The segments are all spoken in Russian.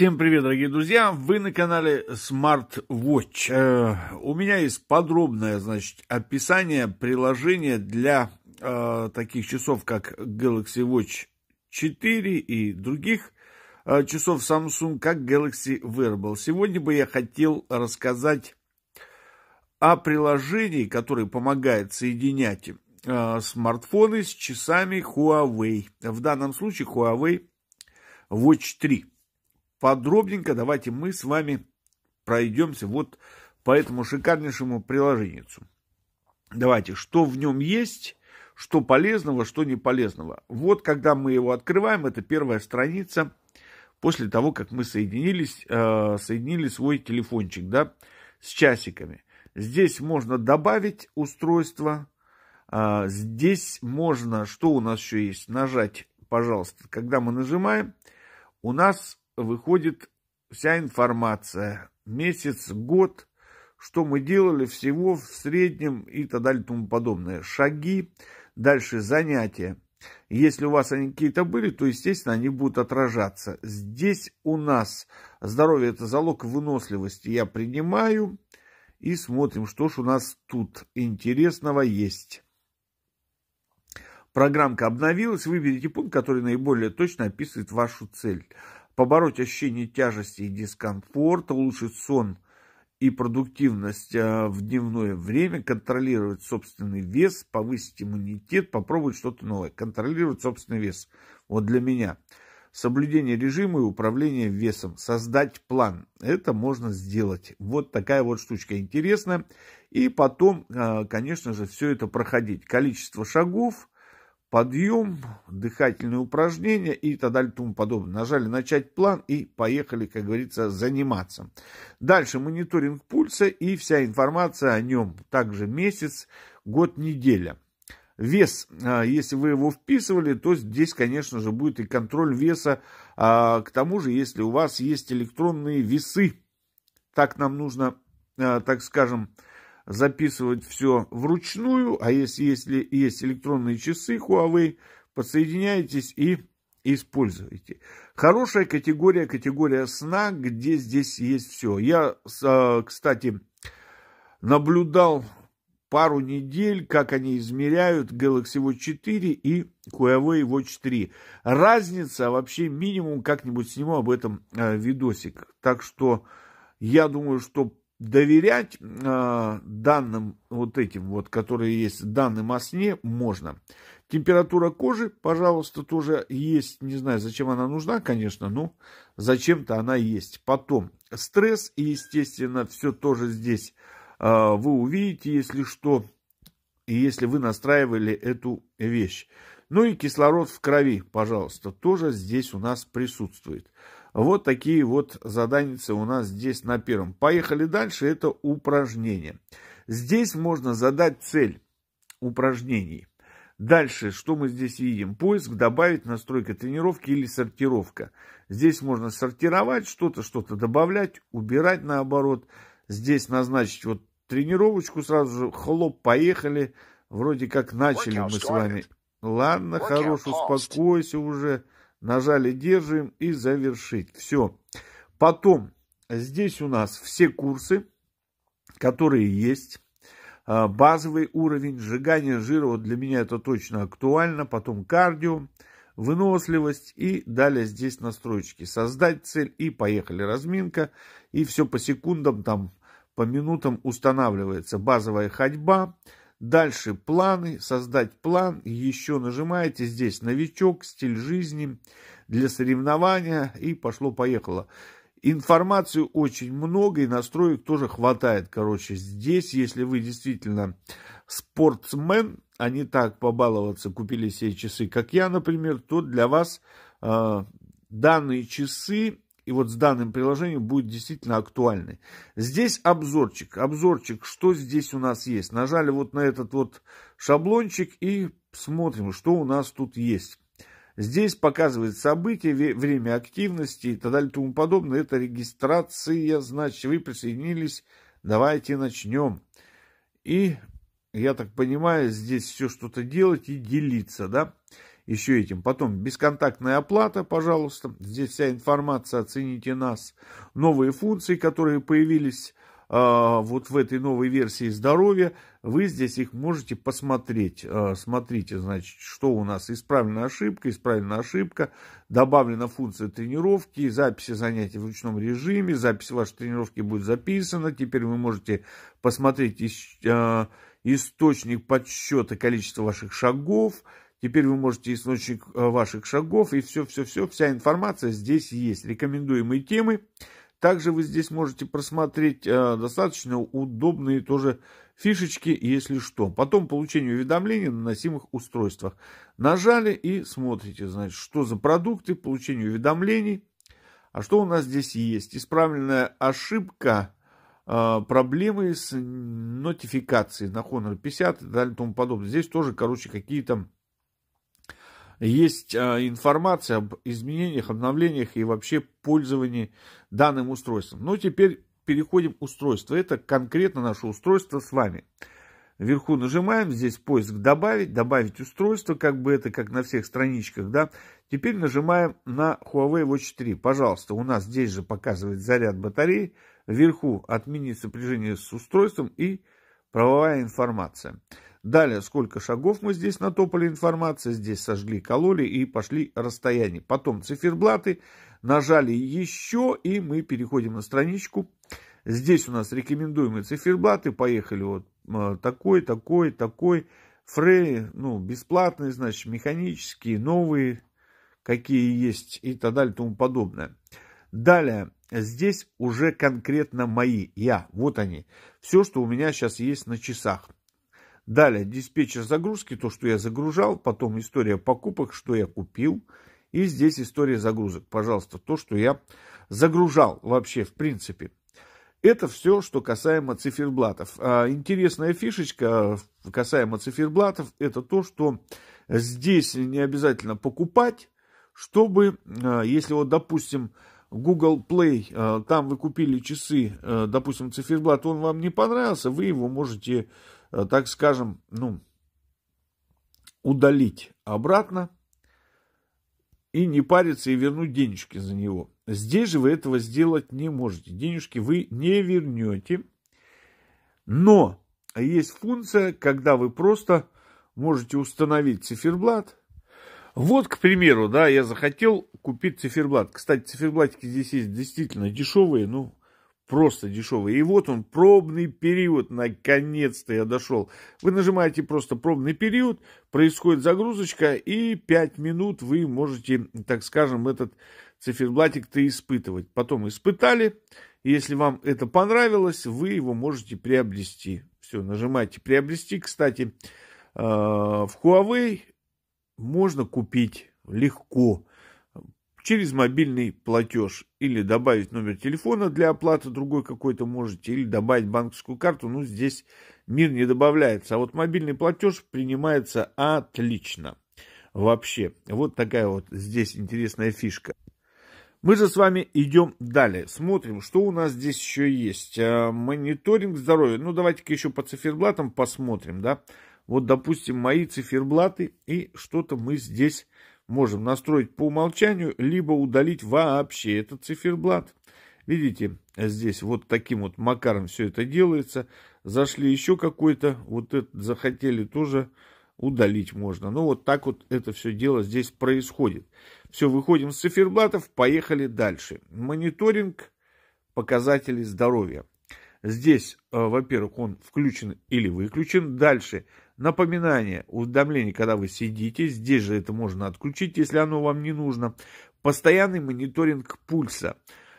Всем привет, дорогие друзья! Вы на канале Smart Watch. Э, у меня есть подробное, значит, описание приложения для э, таких часов, как Galaxy Watch 4 и других э, часов Samsung, как Galaxy Wearable. Сегодня бы я хотел рассказать о приложении, которое помогает соединять э, смартфоны с часами Huawei. В данном случае Huawei Watch 3 подробненько давайте мы с вами пройдемся вот по этому шикарнейшему приложению. Давайте, что в нем есть, что полезного, что не полезного. Вот когда мы его открываем, это первая страница после того, как мы соединились, э, соединили свой телефончик да, с часиками. Здесь можно добавить устройство. Э, здесь можно, что у нас еще есть, нажать, пожалуйста. Когда мы нажимаем, у нас выходит вся информация. Месяц, год, что мы делали всего в среднем и так далее и тому подобное. Шаги, дальше занятия. Если у вас они какие-то были, то, естественно, они будут отражаться. Здесь у нас здоровье – это залог выносливости. Я принимаю и смотрим, что ж у нас тут интересного есть. Программка обновилась. Выберите пункт, который наиболее точно описывает вашу цель побороть ощущение тяжести и дискомфорта, улучшить сон и продуктивность э, в дневное время, контролировать собственный вес, повысить иммунитет, попробовать что-то новое, контролировать собственный вес. Вот для меня соблюдение режима и управление весом, создать план. Это можно сделать. Вот такая вот штучка интересная. И потом, э, конечно же, все это проходить. Количество шагов – подъем, дыхательные упражнения и так далее и тому подобное. Нажали начать план и поехали, как говорится, заниматься. Дальше мониторинг пульса и вся информация о нем. Также месяц, год, неделя. Вес, а, если вы его вписывали, то здесь, конечно же, будет и контроль веса. А, к тому же, если у вас есть электронные весы, так нам нужно, а, так скажем, записывать все вручную, а если, если есть электронные часы Huawei, подсоединяйтесь и используйте. Хорошая категория, категория сна, где здесь есть все. Я, а, кстати, наблюдал пару недель, как они измеряют Galaxy Watch 4 и Huawei Watch 3. Разница вообще минимум, как-нибудь сниму об этом э, видосик. Так что я думаю, что доверять э, данным вот этим вот, которые есть, данным о сне можно. Температура кожи, пожалуйста, тоже есть. Не знаю, зачем она нужна, конечно, но зачем-то она есть. Потом стресс и, естественно, все тоже здесь э, вы увидите, если что, и если вы настраивали эту вещь. Ну и кислород в крови, пожалуйста, тоже здесь у нас присутствует. Вот такие вот заданицы у нас здесь на первом. Поехали дальше, это упражнение. Здесь можно задать цель упражнений. Дальше, что мы здесь видим? Поиск, добавить, настройка тренировки или сортировка. Здесь можно сортировать что-то, что-то добавлять, убирать наоборот. Здесь назначить вот тренировочку сразу же, хлоп, поехали. Вроде как начали мы с вами. Ладно, хорош, успокойся уже. Нажали держим и завершить. Все. Потом здесь у нас все курсы, которые есть. А, базовый уровень сжигания жира, вот для меня это точно актуально. Потом кардио, выносливость и далее здесь настройки: Создать цель и поехали. Разминка и все по секундам там по минутам устанавливается базовая ходьба, Дальше планы, создать план, еще нажимаете здесь новичок, стиль жизни для соревнования и пошло-поехало. Информацию очень много и настроек тоже хватает. Короче, здесь, если вы действительно спортсмен, а не так побаловаться, купили себе часы, как я, например, то для вас э, данные часы и вот с данным приложением будет действительно актуальный. Здесь обзорчик. Обзорчик, что здесь у нас есть. Нажали вот на этот вот шаблончик и смотрим, что у нас тут есть. Здесь показывает события, время активности и так далее и тому подобное. Это регистрация, значит, вы присоединились. Давайте начнем. И, я так понимаю, здесь все что-то делать и делиться, да? Да еще этим. Потом бесконтактная оплата, пожалуйста. Здесь вся информация, оцените нас. Новые функции, которые появились а, вот в этой новой версии здоровья, вы здесь их можете посмотреть. А, смотрите, значит, что у нас исправлена ошибка, исправлена ошибка, добавлена функция тренировки, записи занятий в ручном режиме, запись вашей тренировки будет записана. Теперь вы можете посмотреть а, источник подсчета количества ваших шагов, Теперь вы можете источник э, ваших шагов и все-все-все, вся информация здесь есть. Рекомендуемые темы. Также вы здесь можете просмотреть э, достаточно удобные тоже фишечки, если что. Потом получение уведомлений на наносимых устройствах. Нажали и смотрите, значит, что за продукты, получение уведомлений. А что у нас здесь есть? Исправленная ошибка, э, проблемы с нотификацией на Honor 50 и далее тому подобное. Здесь тоже, короче, какие-то есть а, информация об изменениях, обновлениях и вообще пользовании данным устройством. Ну, теперь переходим к устройству. Это конкретно наше устройство с вами. Вверху нажимаем, здесь поиск «Добавить», «Добавить устройство», как бы это, как на всех страничках, да. Теперь нажимаем на Huawei Watch 3. Пожалуйста, у нас здесь же показывает заряд батареи. Вверху «Отменить сопряжение с устройством» и «Правовая информация». Далее, сколько шагов мы здесь натопали информация, здесь сожгли, кололи и пошли расстояние. Потом циферблаты, нажали еще, и мы переходим на страничку. Здесь у нас рекомендуемые циферблаты, поехали вот такой, такой, такой. Фрей, ну, бесплатные, значит, механические, новые, какие есть и так далее и тому подобное. Далее, здесь уже конкретно мои, я, вот они. Все, что у меня сейчас есть на часах. Далее диспетчер загрузки, то, что я загружал, потом история покупок, что я купил. И здесь история загрузок, пожалуйста, то, что я загружал вообще в принципе. Это все, что касаемо циферблатов. А, интересная фишечка э, касаемо циферблатов, это то, что здесь не обязательно покупать, чтобы, э, если вот, допустим, Google Play, э, там вы купили часы, допустим, циферблат, он вам не понравился, вы его можете Э, так скажем, ну, удалить обратно и не париться и вернуть денежки за него. Здесь же вы этого сделать не можете. Денежки вы не вернете. Но есть функция, когда вы просто можете установить циферблат. Вот, к примеру, да, я захотел купить циферблат. Кстати, циферблатики здесь есть действительно дешевые, ну, просто дешевый И вот он, пробный период, наконец-то я дошел. Вы нажимаете просто пробный период, происходит загрузочка, и 5 минут вы можете, так скажем, этот циферблатик-то испытывать. Потом испытали, если вам это понравилось, вы его можете приобрести. Все, нажимаете приобрести. Кстати, э, в Huawei можно купить легко через мобильный платеж или добавить номер телефона для оплаты другой какой-то можете, или добавить банковскую карту. Ну, здесь мир не добавляется. А вот мобильный платеж принимается отлично. Вообще, вот такая вот здесь интересная фишка. Мы же с вами идем далее. Смотрим, что у нас здесь еще есть. Э, мониторинг здоровья. Ну, давайте-ка еще по циферблатам посмотрим, да. Вот, допустим, мои циферблаты и что-то мы здесь можем настроить по умолчанию, либо удалить вообще этот циферблат. Видите, здесь вот таким вот макаром все это делается. Зашли еще какой-то, вот этот захотели тоже удалить можно. Ну вот так вот это все дело здесь происходит. Все, выходим с циферблатов, поехали дальше. Мониторинг показателей здоровья. Здесь, э, во-первых, он включен или выключен. Дальше Напоминание, уведомление, когда вы сидите, здесь же это можно отключить, если оно вам не нужно. Постоянный мониторинг пульса.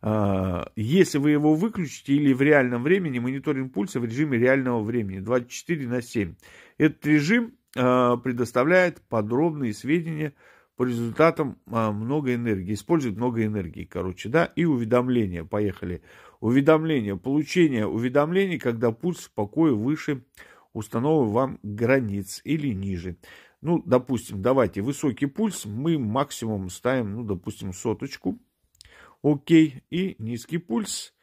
А, если вы его выключите или в реальном времени, мониторинг пульса в режиме реального времени 24 на 7. Этот режим а, предоставляет подробные сведения по результатам а, много энергии, использует много энергии, короче, да, и уведомления, поехали. Уведомления, получение уведомлений, когда пульс в покое выше установы вам границ или ниже. Ну, допустим, давайте высокий пульс, мы максимум ставим, ну, допустим, соточку. Окей. И низкий пульс,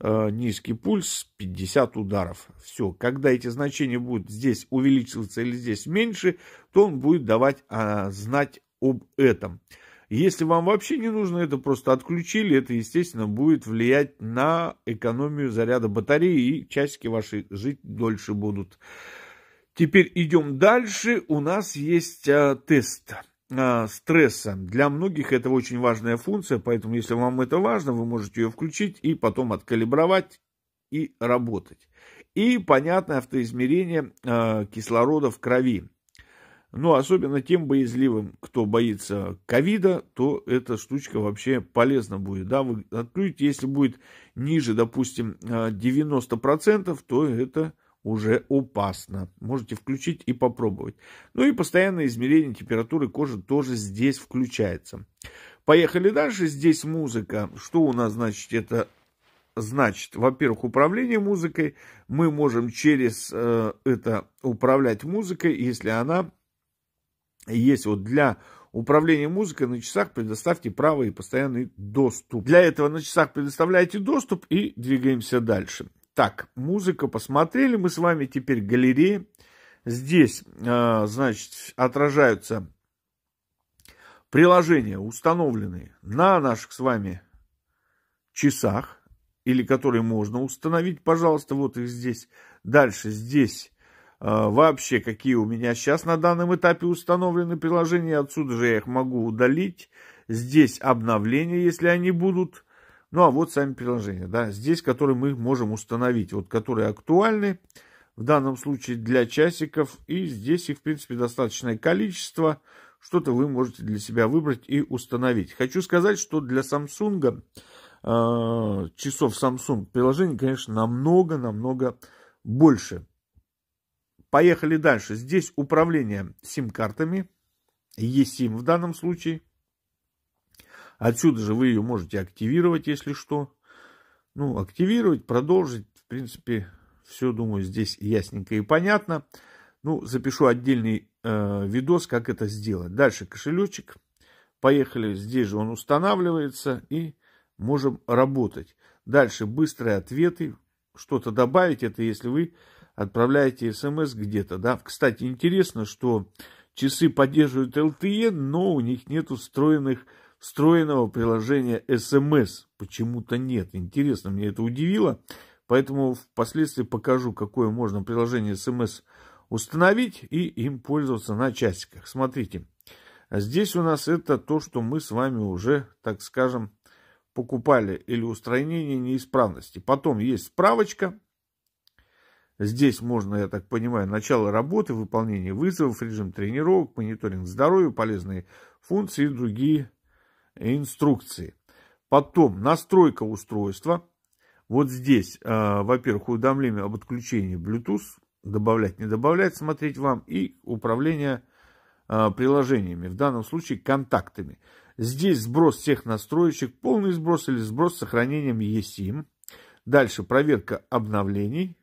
э, низкий пульс 50 ударов. Все. Когда эти значения будут здесь увеличиваться или здесь меньше, то он будет давать э, знать об этом. Если вам вообще не нужно, это просто отключили, это, естественно, будет влиять на экономию заряда батареи, и часики ваши жить дольше будут. Теперь идем дальше. У нас есть а, тест а, стресса. Для многих это очень важная функция, поэтому если вам это важно, вы можете ее включить и потом откалибровать и работать. И понятное автоизмерение а, кислорода в крови. Но ну, особенно тем боязливым, кто боится ковида, то эта штучка вообще полезна будет. Да, вы откроете, если будет ниже, допустим, 90%, э, то это уже опасно. Можете включить и попробовать. Ну и постоянное измерение температуры кожи тоже здесь включается. Поехали дальше. Здесь музыка. Что у нас, значит, это значит, во-первых, управление музыкой. Мы можем через э, это управлять музыкой, если она есть вот для управления музыкой на часах предоставьте правый и постоянный доступ. Для этого на часах предоставляйте доступ и двигаемся дальше. Так, музыка посмотрели мы с вами, теперь галереи. Здесь, э, значит, отражаются приложения, установленные на наших с вами часах, или которые можно установить, пожалуйста, вот их здесь. Дальше здесь а, вообще, какие у меня сейчас на данном этапе установлены приложения. Отсюда же я их могу удалить. Здесь обновления, если они будут. Ну, а вот сами приложения, да, здесь, которые мы можем установить, вот которые актуальны в данном случае для часиков. И здесь их, в принципе, достаточное количество. Что-то вы можете для себя выбрать и установить. Хочу сказать, что для Samsung, э, а, часов Samsung, приложений, конечно, намного-намного больше. Поехали дальше. Здесь управление сим-картами, eSIM в данном случае. Отсюда же вы ее можете активировать, если что. Ну, активировать, продолжить. В принципе, все, думаю, здесь ясненько и понятно. Ну, запишу отдельный э, видос, как это сделать. Дальше кошелечек. Поехали. Здесь же он устанавливается и можем работать. Дальше быстрые ответы. Что-то добавить, это если вы отправляете смс где-то, да. Кстати, интересно, что часы поддерживают LTE, но у них нет встроенных, встроенного приложения смс. Почему-то нет. Интересно, меня это удивило. Поэтому впоследствии покажу, какое можно приложение смс установить и им пользоваться на часиках. Смотрите, здесь у нас это то, что мы с вами уже, так скажем, покупали или устранение неисправности. Потом есть справочка, Здесь можно, я так понимаю, начало работы, выполнение вызовов, режим тренировок, мониторинг здоровья, полезные функции и другие инструкции. Потом настройка устройства. Вот здесь, э, во-первых, уведомление об отключении Bluetooth, добавлять, не добавлять, смотреть вам, и управление э, приложениями, в данном случае контактами. Здесь сброс всех настроечек, полный сброс или сброс с сохранением eSIM. Дальше проверка обновлений,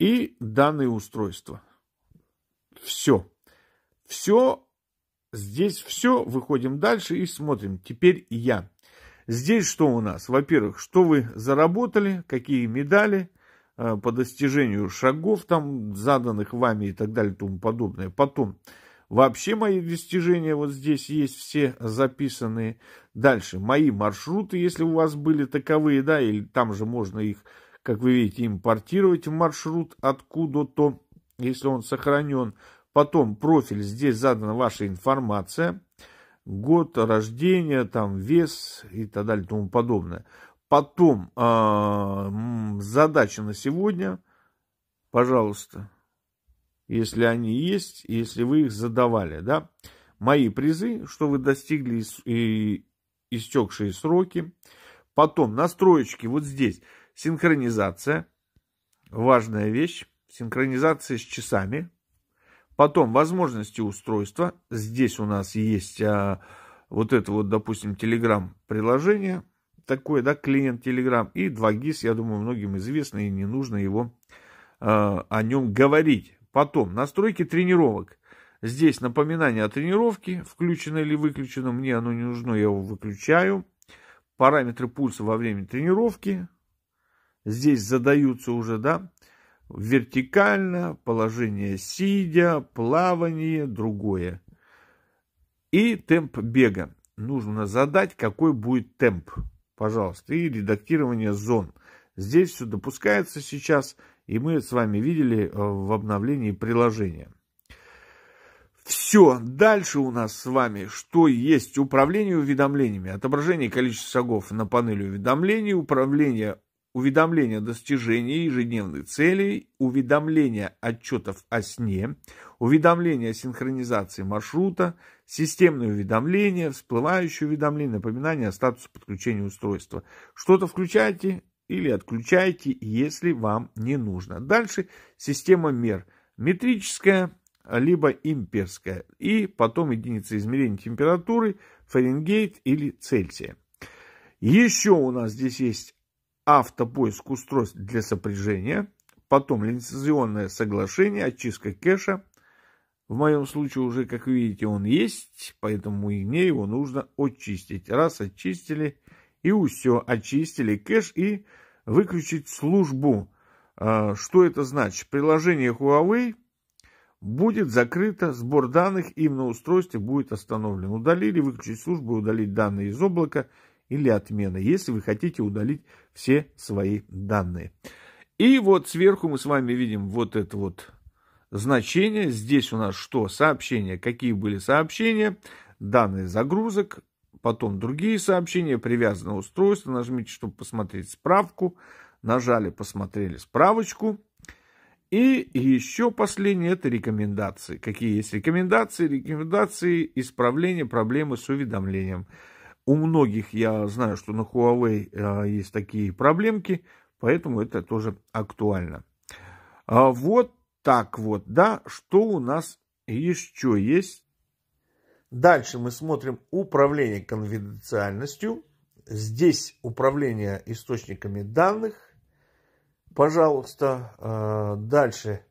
и данные устройства. Все. Все. Здесь все. Выходим дальше и смотрим. Теперь я. Здесь что у нас? Во-первых, что вы заработали, какие медали э, по достижению шагов там заданных вами и так далее и тому подобное. Потом вообще мои достижения вот здесь есть все записанные. Дальше мои маршруты, если у вас были таковые, да, или там же можно их как вы видите, импортировать маршрут откуда-то, если он сохранен. Потом профиль, здесь задана ваша информация, год рождения, там вес и так далее и тому подобное. Потом э, задача на сегодня, пожалуйста, если они есть, если вы их задавали, да, мои призы, что вы достигли и истекшие сроки. Потом настроечки вот здесь. Синхронизация. Важная вещь. Синхронизация с часами. Потом возможности устройства. Здесь у нас есть а, вот это вот, допустим, телеграм приложение. Такое, да, клиент Telegram. И 2GIS, я думаю, многим известно и не нужно его а, о нем говорить. Потом настройки тренировок. Здесь напоминание о тренировке, включено или выключено. Мне оно не нужно, я его выключаю. Параметры пульса во время тренировки, здесь задаются уже, да, вертикально, положение сидя, плавание, другое. И темп бега. Нужно задать, какой будет темп, пожалуйста, и редактирование зон. Здесь все допускается сейчас, и мы с вами видели э, в обновлении приложения. Все, дальше у нас с вами, что есть управление уведомлениями, отображение количества шагов на панели уведомлений, управление уведомления о достижении ежедневных целей, уведомления отчетов о сне, уведомления о синхронизации маршрута, системные уведомления, всплывающие уведомления, напоминания о статусе подключения устройства. Что-то включайте или отключайте, если вам не нужно. Дальше система мер. Метрическая, либо имперская. И потом единица измерения температуры, Фаренгейт или Цельсия. Еще у нас здесь есть автопоиск устройств для сопряжения, потом лицензионное соглашение, очистка кэша. В моем случае уже, как видите, он есть, поэтому и мне его нужно очистить. Раз очистили, и все, очистили кэш и выключить службу. А, что это значит? Приложение Huawei будет закрыто, сбор данных им на устройстве будет остановлен. Удалили, выключить службу, удалить данные из облака – или отмены, если вы хотите удалить все свои данные. И вот сверху мы с вами видим вот это вот значение. Здесь у нас что? Сообщения. Какие были сообщения? Данные загрузок, потом другие сообщения, привязанное устройство. Нажмите, чтобы посмотреть справку. Нажали, посмотрели справочку. И еще последнее – это рекомендации. Какие есть рекомендации? Рекомендации исправления проблемы с уведомлением. У многих я знаю, что на Huawei э, есть такие проблемки, поэтому это тоже актуально. А вот так вот, да, что у нас еще есть? Дальше мы смотрим управление конфиденциальностью. Здесь управление источниками данных. Пожалуйста, э, дальше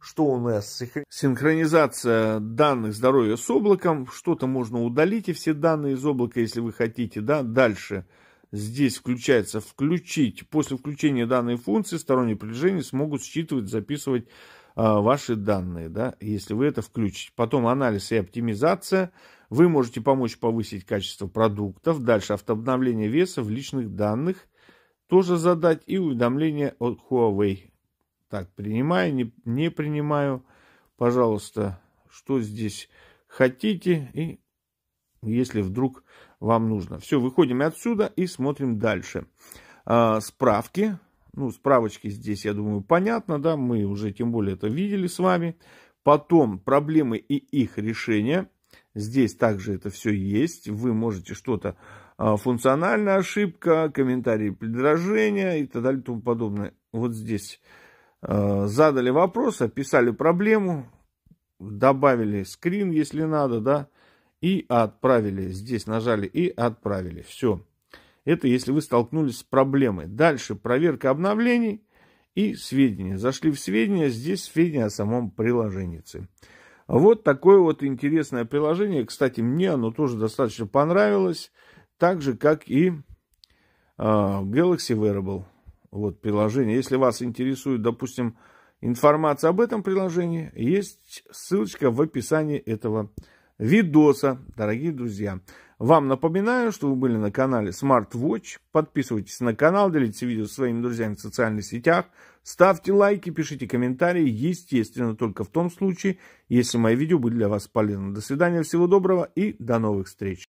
что у нас синхронизация данных здоровья с облаком, что-то можно удалить и все данные из облака, если вы хотите, да, дальше здесь включается включить, после включения данной функции сторонние приложения смогут считывать, записывать э, ваши данные, да, если вы это включите. Потом анализ и оптимизация, вы можете помочь повысить качество продуктов, дальше автообновление веса в личных данных, тоже задать и уведомления от Huawei так, принимаю, не, не принимаю. Пожалуйста, что здесь хотите и если вдруг вам нужно. Все, выходим отсюда и смотрим дальше. А, справки. Ну, справочки здесь, я думаю, понятно, да, мы уже тем более это видели с вами. Потом проблемы и их решения. Здесь также это все есть. Вы можете что-то а, функциональная ошибка, комментарии, предложения и так далее и тому подобное. Вот здесь Э, задали вопрос, описали проблему, добавили скрин, если надо, да, и отправили. Здесь нажали и отправили. Все. Это если вы столкнулись с проблемой. Дальше проверка обновлений и сведения. Зашли в сведения, здесь сведения о самом приложении. Вот такое вот интересное приложение. Кстати, мне оно тоже достаточно понравилось. Так же, как и э, Galaxy Wearable вот приложение. Если вас интересует, допустим, информация об этом приложении, есть ссылочка в описании этого видоса, дорогие друзья. Вам напоминаю, что вы были на канале SmartWatch. Подписывайтесь на канал, делитесь видео со своими друзьями в социальных сетях. Ставьте лайки, пишите комментарии. Естественно, только в том случае, если мои видео были для вас полезны. До свидания, всего доброго и до новых встреч.